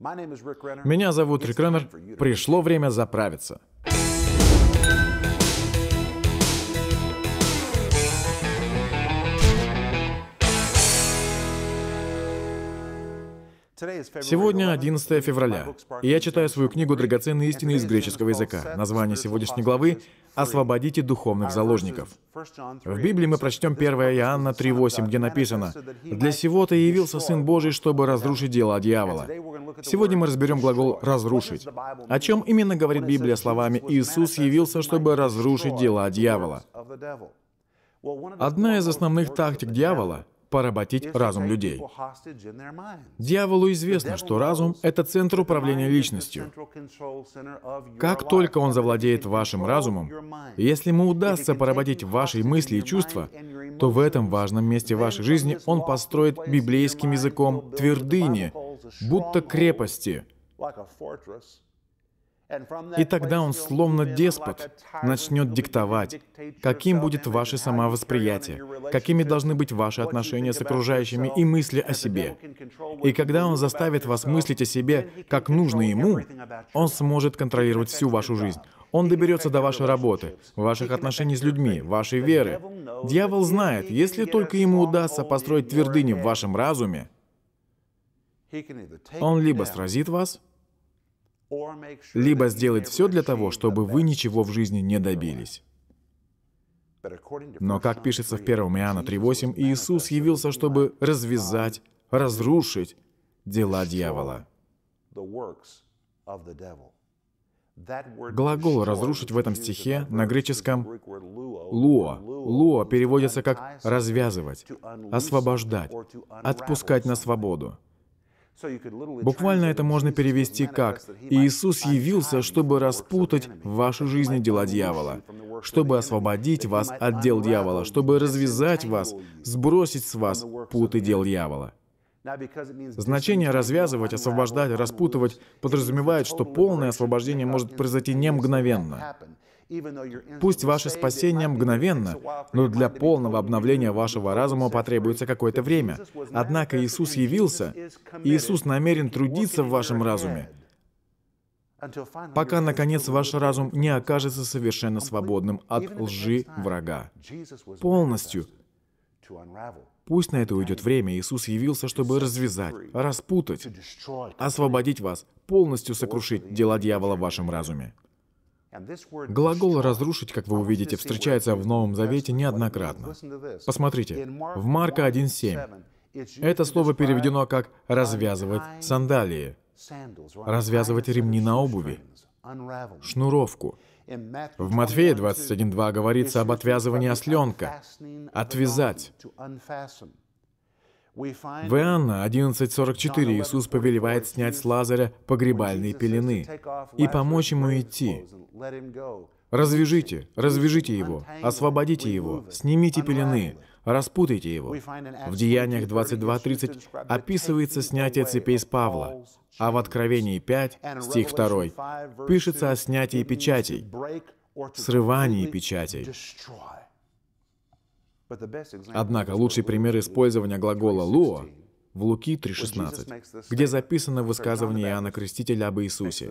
Меня зовут Рик Реннер. Пришло время заправиться. Сегодня 11 февраля, и я читаю свою книгу «Драгоценные истины из греческого языка». Название сегодняшней главы «Освободите духовных заложников». В Библии мы прочтем 1 Иоанна 3.8, где написано «Для сего-то явился Сын Божий, чтобы разрушить дело дьявола». Сегодня мы разберем глагол «разрушить». О чем именно говорит Библия словами «Иисус явился, чтобы разрушить дела дьявола». Одна из основных тактик дьявола поработить разум людей. Дьяволу известно, что разум — это центр управления личностью. Как только он завладеет вашим разумом, если ему удастся поработить ваши мысли и чувства, то в этом важном месте вашей жизни он построит библейским языком твердыни, будто крепости, и тогда он, словно деспот, начнет диктовать, каким будет ваше самовосприятие, какими должны быть ваши отношения с окружающими и мысли о себе. И когда он заставит вас мыслить о себе, как нужно ему, он сможет контролировать всю вашу жизнь. Он доберется до вашей работы, ваших отношений с людьми, вашей веры. Дьявол знает, если только ему удастся построить твердыни в вашем разуме, он либо сразит вас, либо сделать все для того, чтобы вы ничего в жизни не добились. Но, как пишется в 1 Иоанна 3.8, Иисус явился, чтобы развязать, разрушить дела дьявола. Глагол «разрушить» в этом стихе на греческом «луо». «Луо» переводится как «развязывать», «освобождать», «отпускать на свободу». Буквально это можно перевести как «Иисус явился, чтобы распутать в вашей жизни дела дьявола, чтобы освободить вас от дел дьявола, чтобы развязать вас, сбросить с вас путы дел дьявола». Значение «развязывать», «освобождать», «распутывать» подразумевает, что полное освобождение может произойти не мгновенно. Пусть ваше спасение мгновенно, но для полного обновления вашего разума потребуется какое-то время. Однако Иисус явился, и Иисус намерен трудиться в вашем разуме, пока, наконец, ваш разум не окажется совершенно свободным от лжи врага. Полностью Пусть на это уйдет время. Иисус явился, чтобы развязать, распутать, освободить вас, полностью сокрушить дела дьявола в вашем разуме. Глагол «разрушить», как вы увидите, встречается в Новом Завете неоднократно. Посмотрите, в Марка 1.7 это слово переведено как «развязывать сандалии», «развязывать ремни на обуви», «шнуровку». В Матфея 21.2 говорится об отвязывании осленка, отвязать. В Иоанна 11.44 Иисус повелевает снять с Лазаря погребальные пелены и помочь ему идти. «Развяжите, развяжите его, освободите его, снимите пелены, Распутайте его. В Деяниях 22.30 описывается снятие цепей с Павла, а в Откровении 5, стих 2, пишется о снятии печатей, срывании печатей. Однако лучший пример использования глагола «луо» в Луки 3.16, где записано высказывание Иоанна Крестителя об Иисусе.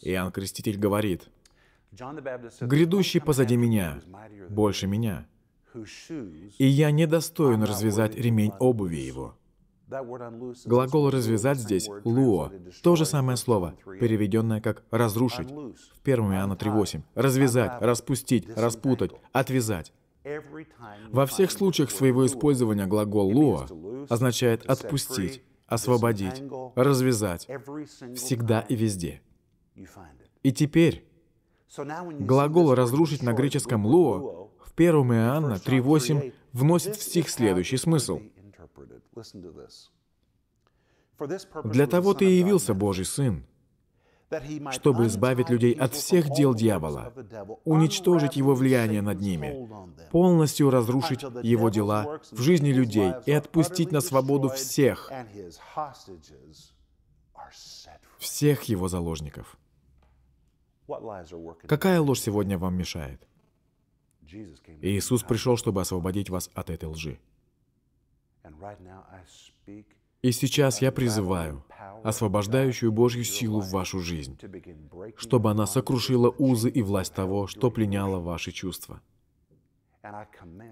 Иоанн Креститель говорит, «Грядущий позади меня, больше меня, и я не достоин развязать ремень обуви его». Глагол «развязать» здесь — «луо». То же самое слово, переведенное как «разрушить». В 1 Иоанна 3.8. «Развязать», «распустить», «распутать», «отвязать». Во всех случаях своего использования глагол «луо» означает «отпустить», «освободить», «развязать». Всегда и везде. И теперь глагол «разрушить» на греческом «луо» 1 Иоанна 3.8 вносит в стих следующий смысл. «Для того ты и явился Божий Сын, чтобы избавить людей от всех дел дьявола, уничтожить его влияние над ними, полностью разрушить его дела в жизни людей и отпустить на свободу всех, всех его заложников. Какая ложь сегодня вам мешает? Иисус пришел, чтобы освободить вас от этой лжи. И сейчас я призываю освобождающую Божью силу в вашу жизнь, чтобы она сокрушила узы и власть того, что пленяло ваши чувства.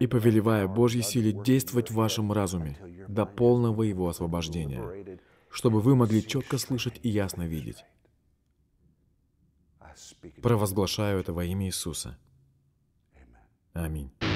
И повелевая Божьей силе действовать в вашем разуме до полного его освобождения, чтобы вы могли четко слышать и ясно видеть. Провозглашаю это во имя Иисуса. Аминь.